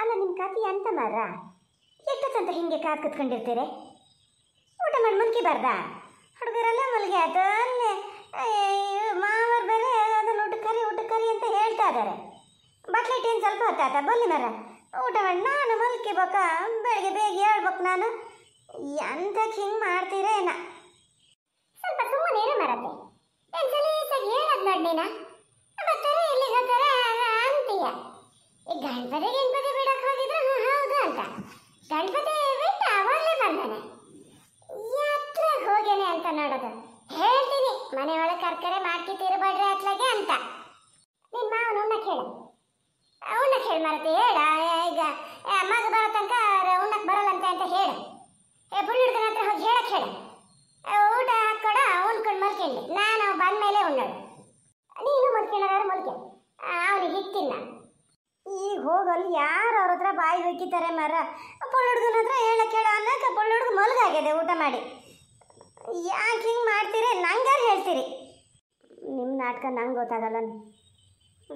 ಅಲ್ಲ ನಿಮ್ಮ ಕಾಕಿ ಅಂತ ಮಾರ್ರಾ ಎಷ್ಟಕ್ಕಂತ ಹಿಂಗೆ ಕಾದು ಕುತ್ಕೊಂಡಿರ್ತೀರಿ ಊಟ ಮಾಡಿ ಮಲ್ಕಿಬಾರ್ದಾ ಹುಡುಗರೆಲ್ಲ ಮಲ್ಗೆ ಅದನ್ನೇ ಮಾವರು ಬೇರೆ ಅದನ್ನು ಊಟ ಕರಿ ಊಟ ಕರಿ ಅಂತ ಹೇಳ್ತಾ ಇದ್ದಾರೆ ಬಟ್ಲಿಟ್ಟು ಏನು ಸ್ವಲ್ಪ ಹೊತ್ತಾತ ಬನ್ನಿ ಮರ ಊಟ ಮಾಡಿ ನಾನು ಮಲ್ಕಿಬೇಕ ಬೆಳಗ್ಗೆ ಬೇಗ ಹೇಳ್ಬೇಕು ನಾನು ಎಂತಕ್ಕೆ ಹಿಂಗೆ ಮಾಡ್ತೀರಾ ಏನ ಸ್ವಲ್ಪ ಸುಮ್ಮನೆ ಮರತ್ತೆ ಏನು ಸಲೀಸಾಗಿ ಹೇಳೋದು ನೋಡಿ ನೀನು ಬರ್ತಾರೆ ಇಲ್ಲಿಗೆ ಹೋಗ್ತಾರೆ ಅಂತೀಯ ಏ ಗಣಪತಿ ಗಣಪತಿ ಬಿಡಕ್ಕೆ ಹೋಗಿದ್ರು ಹಾ ಹೌದು ಅಂತ ಗಣಪತಿ ಬಿಟ್ಟು ಅವಲ್ಲೇ ಬಂದಾನೆ ಯಾತ್ರ ಹೋಗೇನೆ ಅಂತ ನೋಡೋದು ಹೇಳ್ತೀನಿ ಮನೆ ಒಳಗೆ ಕರ್ಕರೆ ಮಾಡ್ಕಿ ತಿರ್ಬೇಡ್ರಿ ಅತ್ಲಾಗೆ ಅಂತ ನಿಮ್ಮ ಮಾವನ ಕೇಳು ಅವನ್ನ ಕೇಳಿ ಮಾರತಿ ಹೇಳ ಈಗ ಅಮ್ಮಗೆ ಬರೋ ತನಕ ಉಣ್ಣಕ್ಕೆ ಬರಲ್ಲಂತೆ ಅಂತ ಹೇಳು ಪುಣ್ಯ ಹಿಡ್ದನ ಹತ್ರ ಹೋಗಿ ಹೇಳಕ್ಕೆ ಹೇಳು ಊಟ ಹಾಕೊಡ ಉಣ್ಕೊಂಡು ಮಲ್ಕೊಂಡೆ ನಾನು ಬಂದ ಮೇಲೆ ಉಣ್ಣಳು ನೀನು ಮುಲ್ಕೊಂಡಾರು ಮುಲ್ಕೆ ಅವನಿಗೆ ಹಿಟ್ಟಿನ ಈಗ ಹೋಗಲ್ಲಿ ಯಾರು ಅವ್ರ ಹತ್ರ ಬಾಯಿ ಹೊಕ್ಕಿತಾರೆ ಮರ ಪೊಳ್ಳುಡ್ಗನ ಹತ್ರ ಹೇಳ ಕೇಳ ಅನ್ನಕ್ಕೆ ಪೊಳ್ಳುಡ್ಗ ಮಲಗಾಗಿದೆ ಊಟ ಮಾಡಿ ಯಾಕೆ ಹಿಂಗೆ ಮಾಡ್ತೀರಿ ನಂಗಾರು ಹೇಳ್ತೀರಿ ನಿಮ್ಮ ನಾಟಕ ನಂಗೆ ಗೊತ್ತಾಗಲ್ಲ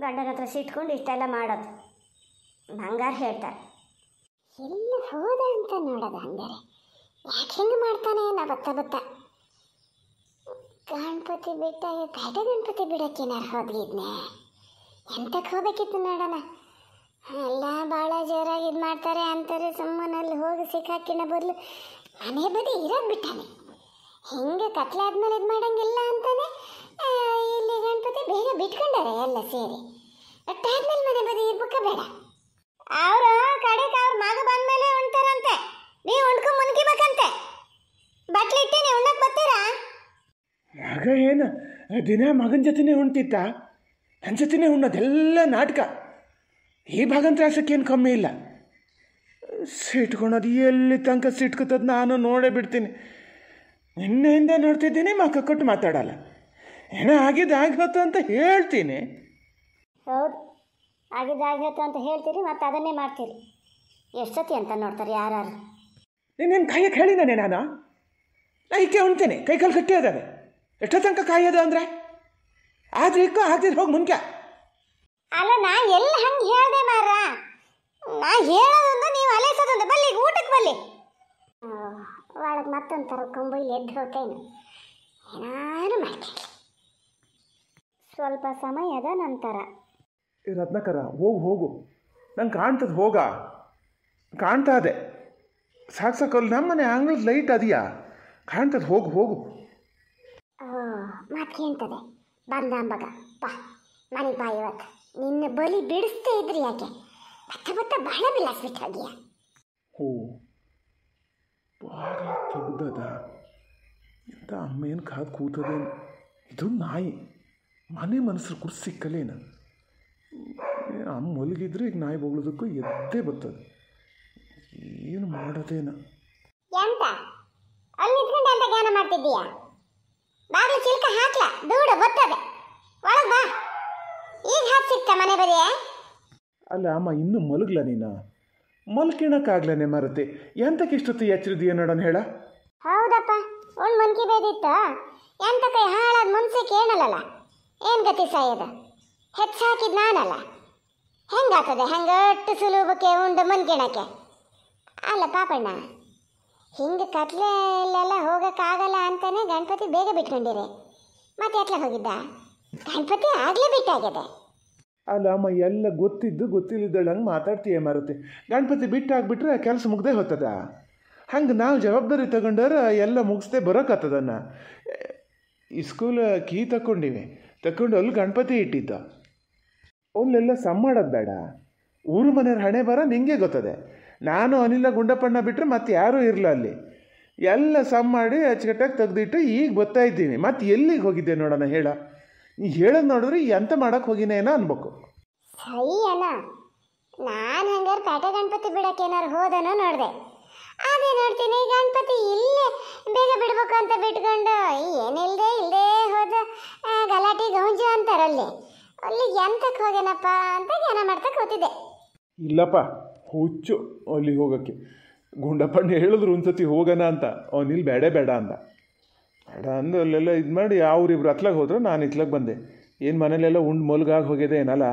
ಗಂಡನ ಹತ್ರ ಸಿಟ್ಕೊಂಡು ಇಷ್ಟೆಲ್ಲ ಮಾಡೋದು ನಂಗಾರು ಹೇಳ್ತಾರೆ ಎಲ್ಲ ಹೋದ ಅಂತ ನೋಡೋದು ಹಂಗಾರೆ ಯಾಕೆ ಹಿಂಗೆ ಮಾಡ್ತಾನೆ ನಾ ಬತ್ತ ಬತ್ತ ಗಣಪತಿ ಬಿಟ್ಟಾಗ ಬೇಟ ಗಣಪತಿ ಬಿಡೋಕ್ಕೇನಾರು ಹೋದ್ಗಿದ್ನೆ ಎಂತಕ್ಕೆ ಹೋಗ್ಬೇಕಿತ್ತು ನೋಡೋಣ ಅಲ್ಲ ಭಾಳ ಜೋರಾಗಿ ಇದು ಮಾಡ್ತಾರೆ ಅಂತಾರೆ ಸುಮ್ಮನೆ ಅಲ್ಲಿ ಹೋಗಿ ಸಿಕ್ಕಾಕಿನ ಬದಲು ಮನೆ ಬದಿ ಇರೋದು ಬಿಟ್ಟಾನೆ ಹಿಂಗೆ ಆದ್ಮೇಲೆ ಇದು ಮಾಡಂಗಿಲ್ಲ ಅಂತಾನೆ ಇಲ್ಲಿ ಗಣಪತಿ ಬೇಗ ಬಿಟ್ಕೊಂಡಾರೆ ಎಲ್ಲ ಸೇರಿ ಆದ್ಮೇಲೆ ಮನೆ ಬದಿ ಇರ್ಬೇಕ ಬೇಡ ಅವರು ಕಡೆಗೆ ಅವ್ರ ಮಗ ಬಂದಮೇಲೆ ಉಣ್ತಾರಂತೆ ನೀವು ಉಣ್ಕೊಂಡು ಬಟ್ಲಿಟ್ಟಿ ಬಟ್ಲಿಟ್ಟೇನೆ ಉಣ್ಣಕ್ಕೆ ಬರ್ತೀರಾ ಮಗ ಏನು ದಿನ ಮಗನ ಜೊತೆನೇ ಉಣ್ತಿತ್ತ ನನ್ನ ಉಣ್ಣದೆಲ್ಲ ಉಣ್ಣೋದೆಲ್ಲ ನಾಟಕ ಈ ಭಾಗಂತ್ರಾಸಕ್ಕೇನು ಕಮ್ಮಿ ಇಲ್ಲ ಸಿಟ್ಕೊಳೋದು ಎಲ್ಲಿ ತನಕ ಸಿಟ್ಕೊತದ್ ನಾನು ನೋಡೇ ಬಿಡ್ತೀನಿ ಹಿಂದೆ ನೋಡ್ತಿದ್ದೀನಿ ಮಕ್ಕ ಕೊಟ್ಟು ಮಾತಾಡಲ್ಲ ಏನೋ ಆಗಿದ್ದು ಆಗಿತ್ತು ಅಂತ ಹೇಳ್ತೀನಿ ಹೌದು ಆಗಿದ್ದು ಅಂತ ಹೇಳ್ತೀರಿ ಮತ್ತೆ ಅದನ್ನೇ ಮಾಡ್ತೀರಿ ಎಷ್ಟೊತ್ತಿ ಅಂತ ನೋಡ್ತಾರೆ ಯಾರು ನಿನ್ನ ಕಾಯಕ್ಕೆ ಹೇಳಿದ್ದಾನೆ ನಾನು ನಾ ಈಕೆ ಕೈ ಕಾಲು ಕಟ್ಟಿ ಅದಾವೆ ಎಷ್ಟೋ ತನಕ ಕಾಯೋದು ಅಂದರೆ ಆದ್ರೆ ಇಕ್ಕೋ ಹಾಕ್ತಿದ್ರೆ ಹೋಗಿ ಮುನ್ಕ್ಯ ಅಲ್ಲ ನಾ ಎಲ್ಲ ಹಂಗೆ ಹೇಳ್ದೆ ಮಾರ ನಾ ಹೇಳೋದೊಂದು ನೀವು ಅಲೆಸೋದೊಂದು ಬಲ್ಲಿ ಊಟಕ್ಕೆ ಬಲ್ಲಿ ಒಳಗೆ ಮತ್ತೊಂದು ತರ ಕಂಬೈಲಿ ಎದ್ದು ಹೋಗ್ತೇನೆ ಏನಾರು ಮಾಡ್ತೇನೆ ಸ್ವಲ್ಪ ಸಮಯದ ನಂತರ ರತ್ನಕರ ಹೋಗು ಹೋಗು ನಂಗೆ ಕಾಣ್ತದೆ ಹೋಗ ಕಾಣ್ತಾ ಇದೆ ಸಾಕು ಸಾಕಲ್ಲ ನಮ್ಮನೆ ಆಂಗ್ಲದ ಲೈಟ್ ಅದೆಯಾ ಕಾಣ್ತದೆ ಹೋಗು ಹೋಗು ಮತ್ತೆ ಕೇಳ್ತದೆ ಬಂದ ಅಂಬಾಗ ಬಾ ಮನೆ ಬಾ ಇವತ್ತು ನಿನ್ನ ಬಲಿ ಬಿಡಿಸ್ತಾ ಇದ್ರಿ ಯಾಕೆ ಬತ್ತ ಬತ್ತ ಬಹಳ ಬಿಲಾಸ್ಬಿಟ್ಟು ಓ ಬಹಳ ತೆಗ್ದದ ಎಂತ ಅಮ್ಮೇನು ಕಾದು ಕೂತದೆ ಇದು ನಾಯಿ ಮನೆ ಮನಸ್ಸರು ಕೂಡ ಸಿಕ್ಕಲೇನು ಅಮ್ಮ ಮಲಗಿದ್ರೆ ಈಗ ನಾಯಿ ಬೊಗಳೋದಕ್ಕೂ ಎದ್ದೇ ಬರ್ತದೆ ಏನು ಮಾಡೋದೇನ ಎಂತ ಅಲ್ಲಿ ನಿಂತ್ಕೊಂಡು ಅಂತ ಮಾಡ್ತಿದ್ದೀಯಾ ಬಾಗಿಲು ಚಿಲ್ಕ ಹಾಕ್ಲ ದೂಡ ಬರ್ತದೆ ಒಳಗೆ ಬಾ ಈಗ ಹಾಕ್ಸಿರ್ತ ಮನೆ ಬರೆಯ ಅಲ್ಲ ಅಮ್ಮ ಇನ್ನೂ ಮಲಗ್ಲ ನೀನ ಮಲ್ಕಿಣಕ್ಕಾಗ್ಲನೆ ಎಂತಕ್ಕೆ ಎಂತಕ್ಕಿಷ್ಟೊತ್ತು ಎಚ್ಚರಿದೀಯ ನೋಡೋಣ ಹೇಳ ಹೌದಪ್ಪ ಒಂದು ಮನ್ಕಿ ಬೇದಿತ್ತ ಎಂತ ಕೈ ಹಾಳಾದ ಮನ್ಸೆ ಕೇಳಲ್ಲ ಏನು ಗತಿ ಸಾಯದ ಹೆಚ್ಚಾಕಿದ್ ನಾನಲ್ಲ ಹೆಂಗಾತದೆ ಹೆಂಗಟ್ಟು ಸುಲಭಕ್ಕೆ ಉಂಡು ಮನ್ಕಿಣಕ್ಕೆ ಅಲ್ಲ ಪಾಪಣ್ಣ ಹಿಂಗೆ ಕತ್ಲೆಲ್ಲ ಹೋಗೋಕ್ಕಾಗಲ್ಲ ಅಂತಾನೆ ಗಣಪತಿ ಬೇಗ ಬಿಟ್ಕೊಂಡಿರಿ ಮತ್ತೆ ಎತ್ಲ ಹೋಗಿದ್ದ ಗಣಪತಿ ಆಗಲೇ ಅಲ್ಲ ಅಲ್ಲಮ್ಮ ಎಲ್ಲ ಗೊತ್ತಿದ್ದು ಹಂಗೆ ಮಾತಾಡ್ತೀಯ ಮಾರುತಿ ಗಣಪತಿ ಬಿಟ್ಟಾಗ್ಬಿಟ್ರೆ ಕೆಲಸ ಮುಗ್ದೇ ಹೋಗ್ತದ ಹಂಗೆ ನಾವು ಜವಾಬ್ದಾರಿ ತಗೊಂಡಾರ ಎಲ್ಲ ಮುಗಿಸ್ದೆ ಬರೋಕತ್ತದನ್ನ ಸ್ಕೂಲ್ ಕೀ ತಗೊಂಡಿವಿ ತಕ್ಕೊಂಡು ಅಲ್ಲಿ ಗಣಪತಿ ಇಟ್ಟಿದ್ದ ಅಲ್ಲೆಲ್ಲ ಸಮ್ ಮಾಡೋದು ಬೇಡ ಊರು ಮನೆಯವ್ರ ಹಣೆ ಬರ ನಿಂಗೆ ಗೊತ್ತದೆ ನಾನು ಅನಿಲ ಗುಂಡಪ್ಪಣ್ಣ ಬಿಟ್ಟರೆ ಮತ್ತೆ ಯಾರೂ ಇರಲ್ಲ ಅಲ್ಲಿ ಎಲ್ಲ ಸಮ್ ಮಾಡಿ ಅಚ್ಚುಕಟ್ಟಾಗಿ ತೆಗೆದಿಟ್ಟು ಈಗ ಗೊತ್ತಾಯಿದ್ದೀನಿ ಮತ್ತೆ ಎಲ್ಲಿಗೆ ಹೋಗಿದ್ದೆ ನೋಡೋಣ ಹೇಳ ಈಗ ಹೇಳೋದು ನೋಡಿದ್ರೆ ಎಂತ ಮಾಡಕ್ಕೆ ಹೋಗಿನೇನ ಅನ್ಬೇಕು ಹೈ ಅಣ್ಣ ನಾನು ಹಂಗಾರೆ ಕಾಟೆ ಗಣಪತಿ ಬಿಡಕ್ಕೆ ಏನಾರು ಹೋದನೋ ನೋಡಿದೆ ಅದೇ ನೋಡ್ತೀನಿ ಗಣಪತಿ ಇಲ್ಲೇ ಬೇಗ ಬಿಡ್ಬೇಕು ಅಂತ ಬಿಟ್ಕೊಂಡು ಏನಿಲ್ಲದೆ ಇಲ್ಲದೆ ಹೋದ ಗಲಾಟೆ ಗೌಂಜು ಅಂತಾರಲ್ಲಿ ಅಲ್ಲಿ ಎಂತಕ್ಕೆ ಹೋಗ್ಯನಪ್ಪ ಅಂತ ಜ್ಞಾನ ಮಾಡ್ತಾ ಕೂತಿದ್ದೆ ಇಲ್ಲಪ್ಪ ಹುಚ್ಚು ಅಲ್ಲಿಗೆ ಹೋಗೋಕ್ಕೆ ಗುಂಡಪ್ಪಣ್ಣ ಹೇಳಿದ್ರು ಒಂದ್ಸತಿ ಹೋಗೋಣ ಅಂತ ಅವನಿಲ್ಲಿ ಬೇಡ ಬೇಡ ಅಂತ ಬೇಡ ಅಂದು ಅಲ್ಲೆಲ್ಲ ಇದು ಮಾಡಿ ಅವ್ರಿಬ್ರು ಹತ್ಲಾಗ ಹೋದ್ರು ನಾನು ಇತ್ಲಾಗ ಬಂದೆ ಏನು ಮನೇಲೆಲ್ಲ ಉಂಡು ಮಲ್ಗಾಗಿ ಹೋಗಿದೆ ಏನಲ್ಲ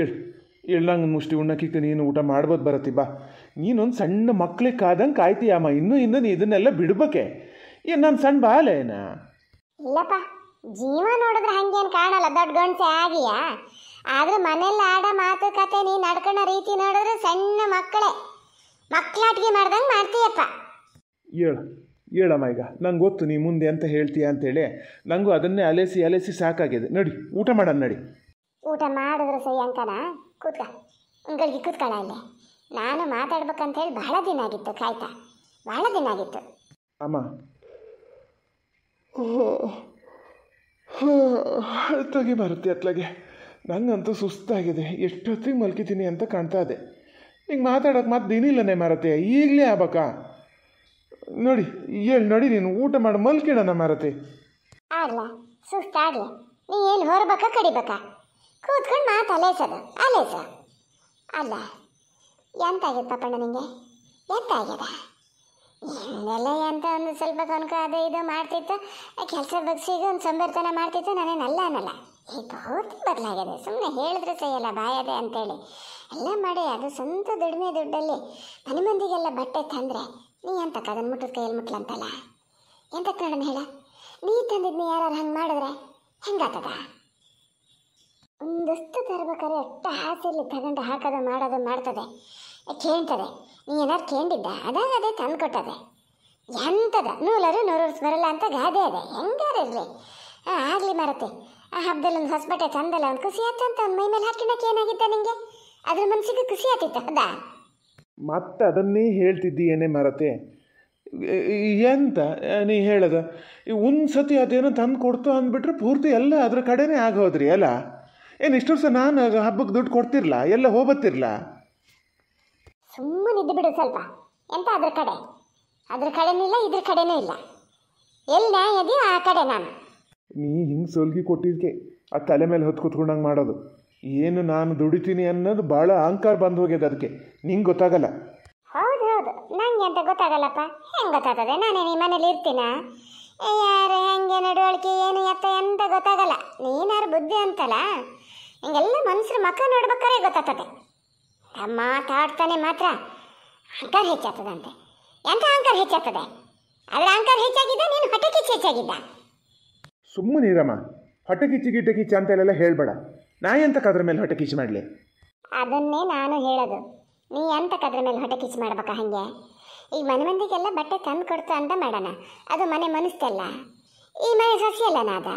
ಏಳು ಎಳ್ಳಂಗೆ ಮುಷ್ಟಿ ಉಣ್ಣಕ್ಕೆ ನೀನು ಊಟ ಮಾಡ್ಬೋದು ಬರತ್ತಿ ಬಾ ನೀನೊಂದು ಸಣ್ಣ ಮಕ್ಳಿಗೆ ಕಾದಂಗೆ ಕಾಯ್ತೀಯಮ್ಮ ಇನ್ನೂ ಇನ್ನೂ ನೀ ಇದನ್ನೆಲ್ಲ ಬಿಡ್ಬೇಕೆ ಏನು ನಾನು ಸಣ್ಣ ಬಾಲ ಇಲ್ಲಪ್ಪ ಜೀವ ನೋಡಿದ್ರೆ ಹಂಗೇನು ಕಾಣಲ್ಲ ದೊಡ್ಡ ಗಂಡ್ಸೆ ಆಗಿಯಾ ಆದ್ರೆ ಮನೇಲಿ ಆಡ ಕತೆ ನೀ ನಡ್ಕೊಳ ರೀತಿ ನೋಡಿದ್ರೆ ಸಣ್ಣ ಮಕ್ಕಳೇ ಮಕ್ಕಳಾಟಿಗೆ ಮಾಡ್ದಂಗೆ ಮಾಡ್ತೀಯಪ್ಪ ಏಳು ಹೇಳಮ್ಮ ಈಗ ನಂಗೆ ಗೊತ್ತು ನೀ ಮುಂದೆ ಅಂತ ಹೇಳ್ತೀಯ ಅಂತೇಳಿ ನನಗೂ ಅದನ್ನೇ ಅಲೆಸಿ ಅಲೆಸಿ ಸಾಕಾಗಿದೆ ನಡಿ ಊಟ ಮಾಡೋಣ ನಡಿ ಊಟ ಮಾಡಿದ್ರು ಸರಿ ಅಂತಾನ ಕೂತ್ಕ ಅಂಗಳಿಗೆ ಕೂತ್ಕೊಳ್ಳ ನಾನು ಮಾತಾಡ್ಬೇಕಂತ ಹೇಳಿ ಬಹಳ ದಿನ ಆಗಿತ್ತು ಕಾಯ್ತಾ ಬಹಳ ದಿನ ಆಗಿತ್ತು ಅಮ್ಮ ಅತ್ತಗೆ ಬರುತ್ತೆ ಅತ್ಲಾಗೆ ನಂಗಂತೂ ಸುಸ್ತಾಗಿದೆ ಎಷ್ಟೊತ್ತಿಗೆ ಮಲ್ಕಿತೀನಿ ಅಂತ ಕಾಣ್ತಾ ಇದೆ ಹಿಂಗೆ ಮಾತಾಡೋಕೆ ಮತ್ತೆ ದಿನಿಲ್ಲನೇ ಮಾರತ್ತೆ ಈಗಲೇ ಆಗ್ಬೇಕಾ ನೋಡಿ ಹೇಳಿ ನೋಡಿ ನೀನು ಊಟ ಮಾಡಿ ಮಲ್ಕಿಡೋಣ ಮಾರತಿ ಆಗ್ಲ ಸುಸ್ತಾಗ್ಲ ನೀ ಏನು ಹೊರಬೇಕ ಕಡಿಬೇಕಾ ಕೂತ್ಕೊಂಡು ಮಾತು ಅಲೇಸದ ಅಲೇಸ ಅಲ್ಲ ಎಂತ ಆಗ್ಯದ ನಿಮಗೆ ನಿಂಗೆ ಎಂತ ಆಗ್ಯದ ಎಲ್ಲ ಎಂತ ಒಂದು ಸ್ವಲ್ಪ ಕನಕ ಅದು ಇದು ಮಾಡ್ತಿತ್ತು ಕೆಲಸ ಬಗ್ಸಿಗೆ ಒಂದು ಸೊಂಬೇರ್ತನ ಮಾಡ್ತಿತ್ತು ಅಲ್ಲ ಅನ್ನಲ್ಲ ಈ ಬಹುತ ಬದಲಾಗಿದೆ ಸುಮ್ಮನೆ ಹೇಳಿದ್ರೆ ಸಹಿಯಲ್ಲ ಬಾಯದೆ ಅಂತೇಳಿ ಎಲ್ಲ ಮಾಡಿ ಅದು ಸ್ವಂತ ದುಡಿಮೆ ದುಡ್ಡಲ್ಲಿ ಮನೆ ಮಂದಿಗೆಲ್ಲ ಬಟ್ಟೆ ತಂದರೆ ನೀ ಅಂತಕ್ಕ ಅದನ್ನು ಮುಟ್ಟದ ಕೈಯಲ್ಲಿ ಮುಟ್ಲಂತಲ್ಲ ಎಂತಕ್ಕ ನೋಡೋಣ ಹೇಳ ನೀ ತಂದಿದ್ನ ಯಾರು ಹಂಗೆ ಮಾಡಿದ್ರೆ ಹೆಂಗಾತದ ಒಂದಷ್ಟು ತರ್ಬೇಕಾದ್ರೆ ಎಷ್ಟು ಹಾಸಲ್ಲಿ ತಗೊಂಡು ಹಾಕೋದು ಮಾಡೋದು ಮಾಡ್ತದೆ ಕೇಳ್ತದೆ ನೀ ಏನಾರು ಕೇಳಿದ್ದ ಅದಾಗ ಅದೇ ತಂದು ಕೊಟ್ಟದೆ ಎಂಥದ ನೂಲರು ನೂರು ಬರಲ್ಲ ಅಂತ ಗಾದೆ ಅದೆ ಹೆಂಗಾರು ಇರಲಿ ಹಾಂ ಆಗಲಿ ಮರತೆ ಆ ಹಬ್ಬದಲ್ಲಿ ಒಂದು ಹೊಸಬಟ್ಟೆ ತಂದಲ್ಲ ಒಂದು ಖುಷಿ ಆಯ್ತಂತ ಒಂದು ಮೈ ಮೇಲೆ ಹಾಕಿನಕ್ಕೆ ಏನಾಗಿತ್ತ ನಿಂಗೆ ಅದ್ರ ಮನಸ್ಸಿಗೆ ಖುಷಿ ಆತಿತ್ತ ಹೌದಾ ಮತ್ತೆ ಅದನ್ನೇ ಹೇಳ್ತಿದ್ದೀಯೇನೆ ಮರತೆ ಎಂತ ನೀ ಹೇಳದ ಒಂದು ಸತಿ ಅದೇನೋ ತಂದು ಕೊಡ್ತು ಅಂದ್ಬಿಟ್ರೆ ಪೂರ್ತಿ ಎಲ್ಲ ಅದ್ರ ಕಡೆನೇ ಆಗೋದ್ರಿ ಅಲ್ಲ ಏನು ಇಷ್ಟು ವರ್ಷ ನಾನು ಹಬ್ಬಕ್ಕೆ ದುಡ್ಡು ಕೊಡ್ತಿರ್ಲ ಎಲ್ಲ ಹೋಗತ್ತಿರ್ಲಾ ಸುಮ್ಮನಿದ್ದು ಬಿಡು ಸ್ವಲ್ಪ ಎಂತ ಅದ್ರ ಕಡೆ ಅದ್ರ ಕಡೆನೂ ಇಲ್ಲ ಇದ್ರ ಕಡೆನೂ ಇಲ್ಲ ಎಲ್ಲ ಆ ಕಡೆ ನಾನು ನೀ ಹಿಂಗೆ ಸೋಲ್ಗಿ ಕೊಟ್ಟಿದ್ಕೆ ಆ ತಲೆ ಮೇಲೆ ಹೊತ್ತು ಕುತ್ಕೊಂಡಂಗೆ ಮಾಡೋದು ಏನು ನಾನು ದುಡಿತೀನಿ ಅನ್ನೋದು ಭಾಳ ಅಹಂಕಾರ ಬಂದು ಹೋಗ್ಯದ ಅದಕ್ಕೆ ನಿಂಗೆ ಗೊತ್ತಾಗಲ್ಲ ಹೌದು ಹೌದು ನಂಗೆ ಅಂತ ಗೊತ್ತಾಗಲ್ಲಪ್ಪ ಹೆಂಗೆ ಗೊತ್ತಾಗ್ತದೆ ನಾನೇ ನಿಮ್ಮ ಮನೇಲಿ ಇರ್ತೀನ ಯಾರು ಹೆಂಗೆ ನಡವಳಿಕೆ ಏನು ಎತ್ತ ಎಂತ ಗೊತ್ತಾಗಲ್ಲ ನೀನಾರು ಬುದ್ಧಿ ಅಂತಲ್ಲ ಹಿಂಗೆಲ್ಲ ಮನುಷ್ಯರ ಮಕ್ಕ ನೋಡ್ಬೇಕಾದ್ರೆ ಗೊತ್ತಾಗ್ತದೆ ಮಾತಾಡ್ತಾನೆ ಮಾತ್ರ ಅಹಂಕಾರ ಹೆಚ್ಚಾಗ್ತದಂತೆ ಎಂತ ಅಹಂಕಾರ ಹೆಚ್ಚಾಗ್ತದೆ ಅದರ ಅಹಂಕಾರ ಹೆಚ್ಚಾಗಿದ್ದ ನೀನು ಹಠ ಕಿಚ್ಚು ಹೆಚ್ಚಾಗಿದ್ದ ಸುಮ್ಮನಿರಮ್ಮ ಹೊಟ್ಟೆ ಕಿಚ್ಚಿ ಗಿಟ್ಟ ಕಿಚ್ಚ ಅಂತೆಲ್ಲ ಹೇಳಬೇಡ ನಾ ಎಂತಕ್ಕೆ ಅದ್ರ ಮೇಲೆ ಹೊಟ್ಟೆ ಮಾಡಲಿ ಅದನ್ನೇ ನಾನು ಹೇಳೋದು ನೀ ಎಂತಕ್ಕೆ ಅದ್ರ ಮೇಲೆ ಹೊಟ್ಟೆ ಕಿಚ್ಚು ಮಾಡ್ಬೇಕಾ ಹಂಗೆ ಈಗ ಮನೆ ಮಂದಿಗೆಲ್ಲ ಬಟ್ಟೆ ತಂದು ಕೊಡ್ತು ಅಂತ ಮಾಡೋಣ ಅದು ಮನೆ ಮನಸ್ತಲ್ಲ ಈ ಮನೆ ಸಸಿಯಲ್ಲ ನಾದ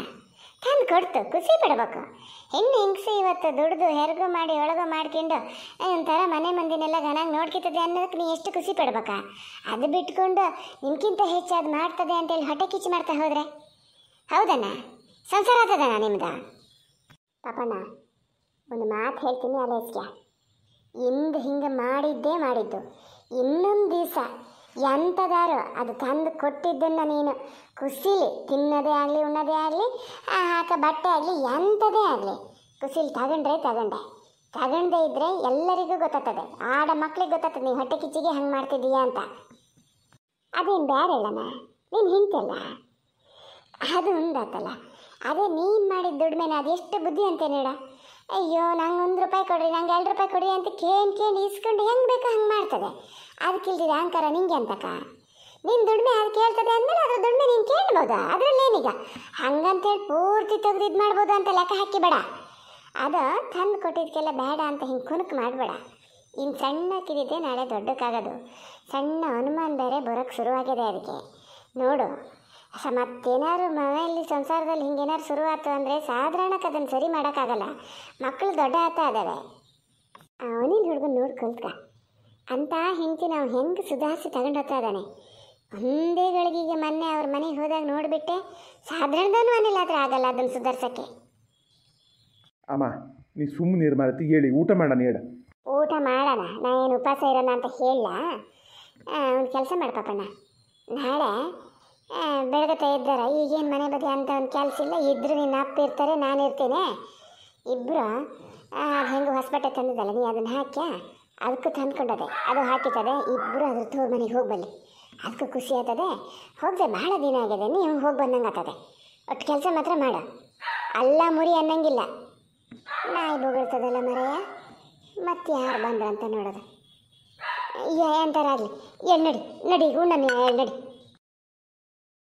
ತಂದು ಕೊಡ್ತು ಖುಷಿ ಪಡಬೇಕು ಹೆಣ್ಣು ಹಿಂಗ್ಸಿ ಇವತ್ತು ದುಡ್ದು ಹೆರಗು ಮಾಡಿ ಒಳಗು ಮಾಡ್ಕೊಂಡು ಒಂಥರ ಮನೆ ಮಂದಿನೆಲ್ಲ ಚೆನ್ನಾಗಿ ನೋಡ್ಕಿರ್ತದೆ ಅನ್ನೋದಕ್ಕೆ ನೀ ಎಷ್ಟು ಖುಷಿ ಪಡ್ಬೇಕಾ ಅದು ಬಿಟ್ಕೊಂಡು ನಿಮ್ಗಿಂತ ಹೆಚ್ಚಾಗಿ ಮಾಡ್ತದೆ ಅಂತೇಳಿ ಹೊಟ್ಟೆ ಕಿಚ್ಚು ಮಾಡ್ತಾ ಹೋದ್ರೆ ಹೌದಣ್ಣ ಸಂಸಾರ ಆಗ್ತದಣ್ಣ ನಿಮ್ಗೆ ಪಾಪಣ್ಣ ಒಂದು ಮಾತು ಹೇಳ್ತೀನಿ ಅಲೇಸ್ಗೆ ಹಿಂಗೆ ಹಿಂಗೆ ಮಾಡಿದ್ದೇ ಮಾಡಿದ್ದು ಇನ್ನೊಂದು ದಿವಸ ಎಂಥದಾರು ಅದು ತಂದು ಕೊಟ್ಟಿದ್ದನ್ನು ನೀನು ಕುಸಿಲಿ ತಿನ್ನೋದೇ ಆಗಲಿ ಉಣ್ಣೋದೇ ಆಗಲಿ ಆ ಹಾಕ ಬಟ್ಟೆ ಆಗಲಿ ಎಂಥದೇ ಆಗಲಿ ಕುಸಿಲಿ ತಗೊಂಡ್ರೆ ತಗೊಂಡೆ ತಗೊಂಡೇ ಇದ್ದರೆ ಎಲ್ಲರಿಗೂ ಗೊತ್ತಾಗ್ತದೆ ಆಡ ಮಕ್ಳಿಗೆ ಗೊತ್ತಾಗ್ತದೆ ನೀವು ಹೊಟ್ಟೆ ಕಿಚ್ಚಿಗೆ ಹಂಗೆ ಮಾಡ್ತಿದ್ದೀಯಾ ಅಂತ ಅದೇನು ಬೇರೆ ಅಲ್ಲಣ್ಣ ನೀನು ಹಿಂತಲ್ಲ ಅದು ಒಂದಾತಲ್ಲ ಅದೇ ನೀನು ಮಾಡಿದ ದುಡ್ಮೆನ ಅದೆಷ್ಟು ಬುದ್ಧಿ ಅಂತ ನೋಡ ಅಯ್ಯೋ ನಂಗೆ ಒಂದು ರೂಪಾಯಿ ಕೊಡ್ರಿ ನಂಗೆ ಎರಡು ರೂಪಾಯಿ ಕೊಡ್ರಿ ಅಂತ ಕೇಳಿ ಕೇಳಿ ಇಸ್ಕೊಂಡು ಹೆಂಗೆ ಬೇಕೋ ಹಂಗೆ ಮಾಡ್ತದೆ ಅದಕ್ಕಿಲ್ದಿದೆ ಅಹಂಕಾರ ನಿಂಗೆ ಅಂತಕ ನಿನ್ನ ದುಡ್ಮೆ ಅದು ಕೇಳ್ತದೆ ಅಂದಮೇಲೆ ಅದ್ರ ದುಡ್ಮೆ ನೀನು ಕೇಳ್ಬೋದಾ ಅದರಲ್ಲೇನೀಗ ಹಂಗಂತೇಳಿ ಪೂರ್ತಿ ತೆಗೆದು ಇದು ಮಾಡ್ಬೋದು ಅಂತ ಲೆಕ್ಕ ಹಾಕಿ ಬೇಡ ಅದು ತಂದು ಕೊಟ್ಟಿದ್ದಕ್ಕೆಲ್ಲ ಬೇಡ ಅಂತ ಹಿಂಗೆ ಕುಣುಕು ಮಾಡಬೇಡ ಇನ್ನು ಕಿರಿದೆ ನಾಳೆ ದೊಡ್ಡಕ್ಕಾಗೋದು ಸಣ್ಣ ಅನುಮಾನ ಬೇರೆ ಬರೋಕ್ಕೆ ಶುರುವಾಗಿದೆ ಅದಕ್ಕೆ ನೋಡು ಮತ್ತೇನಾದ್ರು ಮನೆಯಲ್ಲಿ ಸಂಸಾರದಲ್ಲಿ ಹಿಂಗೇನಾದ್ರು ಶುರುವಾಯ್ತು ಅಂದರೆ ಸಾಧಾರಣಕ್ಕೆ ಅದನ್ನು ಸರಿ ಮಾಡೋಕ್ಕಾಗಲ್ಲ ಮಕ್ಕಳು ದೊಡ್ಡ ಆತ ಅದಾವೆ ಅವನೇನು ಹುಡುಗನ ನೋಡಿ ಕಲ್ತ ಅಂತ ಹೆಂಡತಿ ನಾವು ಹೆಂಗೆ ಸುಧಾರಿಸಿ ತಗೊಂಡು ಹೋಗ್ತಾ ಇದ್ದಾನೆ ಒಂದೇ ಗಳಿಗೆಗೆ ಮೊನ್ನೆ ಅವ್ರ ಮನೆಗೆ ಹೋದಾಗ ನೋಡಿಬಿಟ್ಟೆ ಸಾಧಾರಣದೂ ಮನೇಲಿ ಆದರೆ ಆಗಲ್ಲ ಅದನ್ನು ಸುಧಾರ್ಸೋಕ್ಕೆ ಅಮ್ಮ ನೀ ಸುಮ್ಮನೆ ಹೇಳಿ ಊಟ ಮಾಡೋಣ ಹೇಳ ಊಟ ಮಾಡೋಣ ನಾ ಏನು ಉಪವಾಸ ಇರೋಣ ಅಂತ ಹೇಳಲ್ಲ ಒಂದು ಕೆಲಸ ಮಾಡ್ಪಾಪಣ್ಣ ನಾಳೆ ಬೆಳಗತ ಇದ್ದಾರೆ ಈಗೇನು ಮನೆ ಬದಿ ಅಂತ ಒಂದು ಕೆಲಸ ಇಲ್ಲ ಇದ್ರು ನಿನ್ನ ಅಪ್ಪ ಇರ್ತಾರೆ ನಾನು ಇರ್ತೇನೆ ಇಬ್ಬರು ಅದು ಹೆಂಗೆ ಹೊಸಪೇಟೆ ತಂದಿದ್ದಲ್ಲ ನೀ ಅದನ್ನು ಹಾಕಿ ಅದಕ್ಕೂ ತಂದ್ಕೊಂಡದೆ ಅದು ಹಾಕಿತದೆ ಇಬ್ಬರು ಅದ್ರ ತೋರ್ ಮನೆಗೆ ಹೋಗಬಲ್ಲಿ ಅದಕ್ಕೂ ಖುಷಿ ಆಗ್ತದೆ ಹೋಗದೆ ಭಾಳ ದಿನ ಆಗಿದೆ ನೀವು ಹೋಗಿ ಬಂದಂಗೆ ಆಗ್ತದೆ ಒಟ್ಟು ಕೆಲಸ ಮಾತ್ರ ಮಾಡು ಅಲ್ಲ ಮುರಿ ಅನ್ನಂಗಿಲ್ಲ ನಾಯಿ ಬೊಗಳ್ತದಲ್ಲ ಮರೆಯ ಮತ್ತೆ ಯಾರು ಅಂತ ನೋಡೋದು ಆಗಲಿ ಎಲ್ಲಿ ನಡಿ ನಡಿ ಉಣ್ಣಮ್ಮ ಎಲ್ಲಿ ನಡಿ